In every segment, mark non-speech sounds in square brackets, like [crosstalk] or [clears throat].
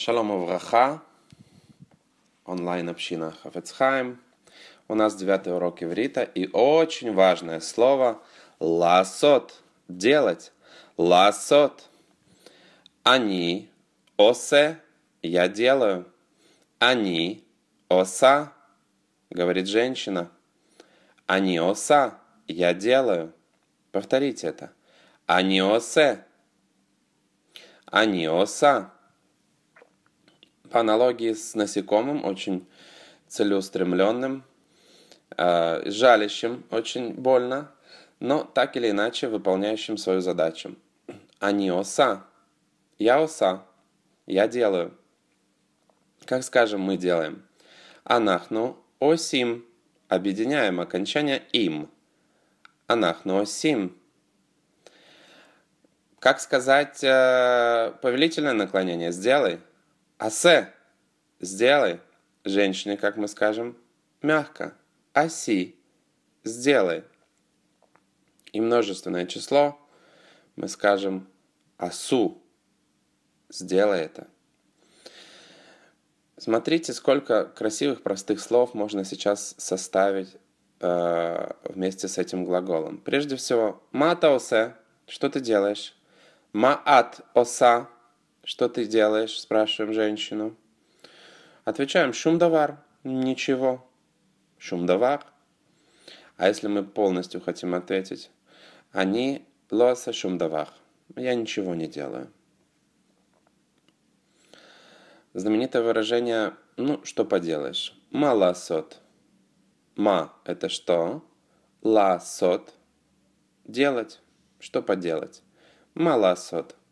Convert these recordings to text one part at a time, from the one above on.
Шалом Авраха, онлайн-община Хафецхайм. У нас девятый урок иврита и очень важное слово «ласот» – «делать». «Ласот» – «они», «осе» – «я делаю», «они», «оса» – говорит женщина, «они оса» – «я делаю». Повторите это. «Они осе», «они оса» – по аналогии с насекомым, очень целеустремленным, э, жалящим очень больно, но так или иначе выполняющим свою задачу. они оса. Я оса. Я делаю. Как скажем, мы делаем. Анахну осим. Объединяем окончание им. Анахну осим. Как сказать э, повелительное наклонение? Сделай. Асе! Сделай! Женщине, как мы скажем, мягко. Аси! Сделай! И множественное число мы скажем асу. Сделай это. Смотрите, сколько красивых простых слов можно сейчас составить э, вместе с этим глаголом. Прежде всего, матаосе, что ты делаешь? Маат оса, «Что ты делаешь?» – спрашиваем женщину. Отвечаем «шумдавар» – «ничего». «Шумдавар». А если мы полностью хотим ответить? Они лоса шумдавар. Я ничего не делаю. Знаменитое выражение «ну, что поделаешь?» «Ма ласот». «Ма» – это что? «Ласот» – делать. Что поделать? «Ма ласот» –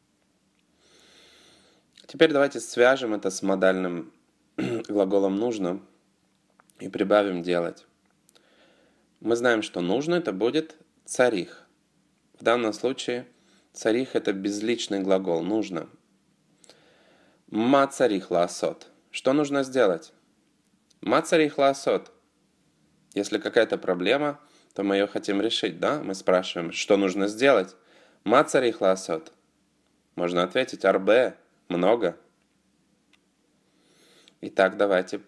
Теперь давайте свяжем это с модальным [clears throat] глаголом «нужно» и прибавим «делать». Мы знаем, что «нужно» это будет «царих». В данном случае «царих» это безличный глагол «нужно». «Ма царих ласот». Что нужно сделать? «Ма царих ласот». Если какая-то проблема, то мы ее хотим решить, да? Мы спрашиваем, что нужно сделать? «Ма царих ласот». Можно ответить «арбе», много? Итак, давайте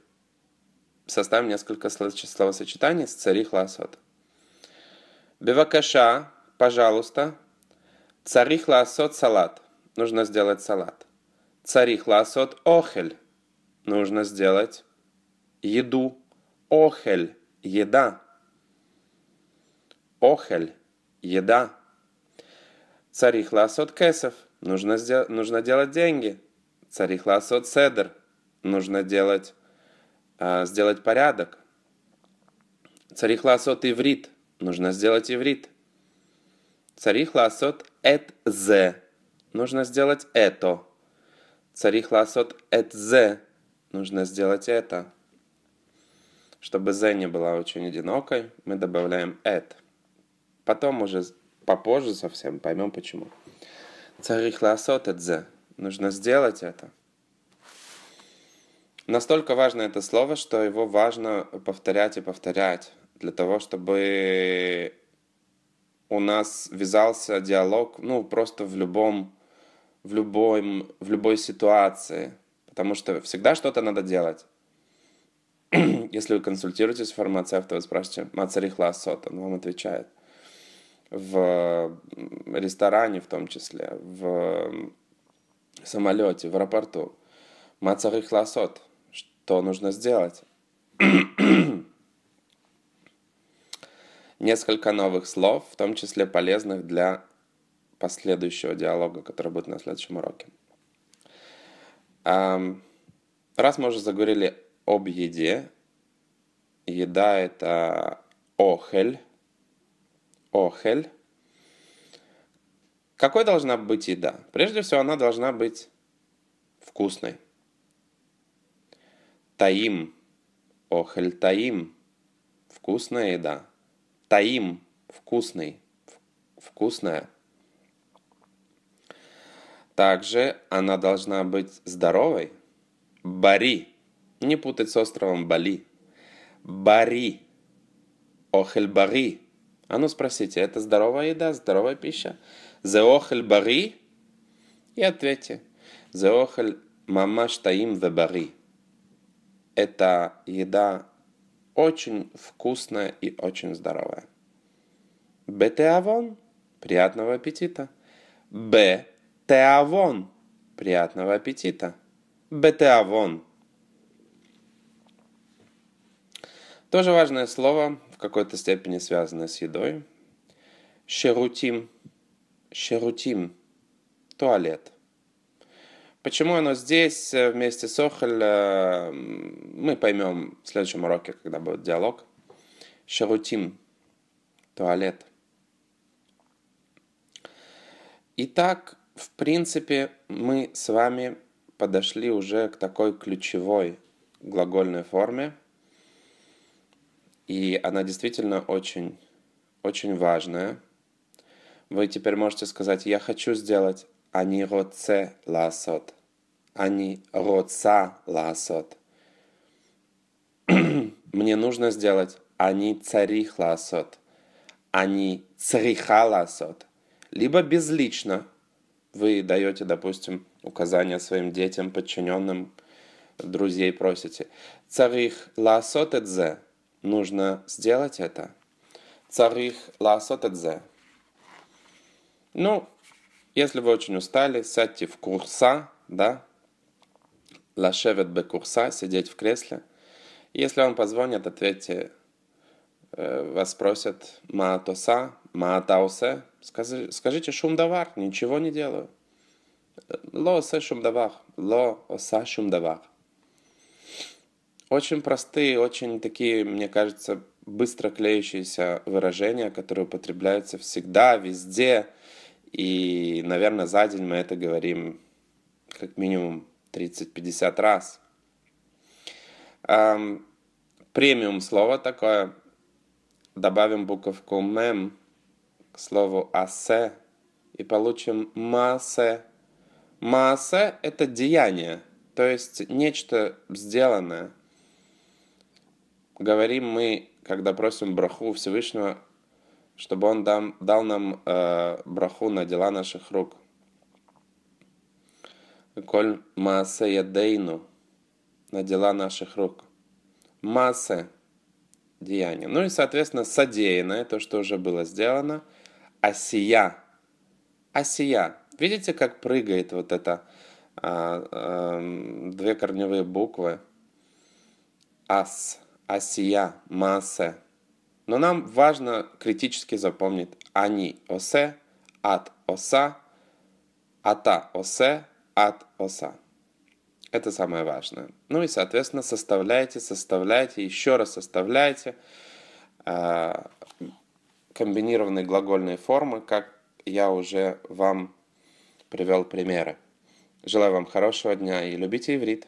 составим несколько словосочетаний с царих ласот. Бевакаша, пожалуйста. Царих ласот салат. Нужно сделать салат. Царих ласот охель. Нужно сделать еду. Охель, еда. Охель, еда. Царих ласот кесов – Нужно, сдел- нужно делать деньги. Царих ласот седр. Нужно делать, э, сделать порядок. Царих ласот иврит. Нужно сделать иврит. Царих ласот эт зе. Нужно сделать это. Царих ласот эт зе. Нужно сделать это. Чтобы зе не была очень одинокой, мы добавляем «эт». Потом уже попозже совсем поймем почему. Царих ласот эдзе. Нужно сделать это. Настолько важно это слово, что его важно повторять и повторять для того, чтобы у нас вязался диалог, ну, просто в любом, в любом, в любой ситуации. Потому что всегда что-то надо делать. [clears throat] Если вы консультируетесь с фармацевтом, вы спрашиваете «Мацарих ласот», ну, он вам отвечает в ресторане в том числе, в самолете, в аэропорту. Мацары хласот. Что нужно сделать? Несколько новых слов, в том числе полезных для последующего диалога, который будет на следующем уроке. Раз мы уже заговорили об еде, еда это охель, охель. Какой должна быть еда? Прежде всего, она должна быть вкусной. Таим. Охель таим. Вкусная еда. Таим. Вкусный. Вкусная. Также она должна быть здоровой. Бари. Не путать с островом Бали. Бари. Охель бари. А ну спросите, это здоровая еда, здоровая пища? Зеохель бари? И ответьте, зеохель мамаш таим ве бари. Это еда очень вкусная и очень здоровая. Бетеавон – приятного аппетита. Б. приятного аппетита. Бетеавон – тоже важное слово, в какой-то степени связано с едой. Шерутим. Шерутим. Туалет. Почему оно здесь э, вместе с Охоль, э, мы поймем в следующем уроке, когда будет диалог. Шерутим. Туалет. Итак, в принципе, мы с вами подошли уже к такой ключевой глагольной форме – и она действительно очень, очень важная. Вы теперь можете сказать, я хочу сделать «Они роце ласот». «Они роца ласот». [clears throat] Мне нужно сделать «Они царих ласот». «Они цариха ласот». Либо безлично вы даете, допустим, указания своим детям, подчиненным, друзей просите. «Царих ласот эдзе» Нужно сделать это. Царих ласотадзе. Ну, если вы очень устали, сядьте в курса, да? Лашевет бе курса, сидеть в кресле. Если вам позвонят, ответьте, э, вас просят маатоса, маатаусе. Скажи, скажите шумдавар, ничего не делаю. «Э, ло осе шумдавар, ло оса шумдавар. Очень простые, очень такие, мне кажется, быстро клеющиеся выражения, которые употребляются всегда, везде. И, наверное, за день мы это говорим как минимум 30-50 раз. Эм, премиум слово такое. Добавим буковку «мем» к слову «асе» и получим массе. Массе это деяние, то есть нечто сделанное – говорим мы, когда просим браху Всевышнего, чтобы он дам, дал нам э, браху на дела наших рук. Коль маасе ядейну на дела наших рук. Масе деяние. Ну и, соответственно, содеянное, то, что уже было сделано. Асия. Асия. Видите, как прыгает вот это а, а, две корневые буквы? Ас асия, маасе. Но нам важно критически запомнить они осе, от оса, ата осе, от оса. Это самое важное. Ну и, соответственно, составляйте, составляйте, еще раз составляйте э, комбинированные глагольные формы, как я уже вам привел примеры. Желаю вам хорошего дня и любите иврит.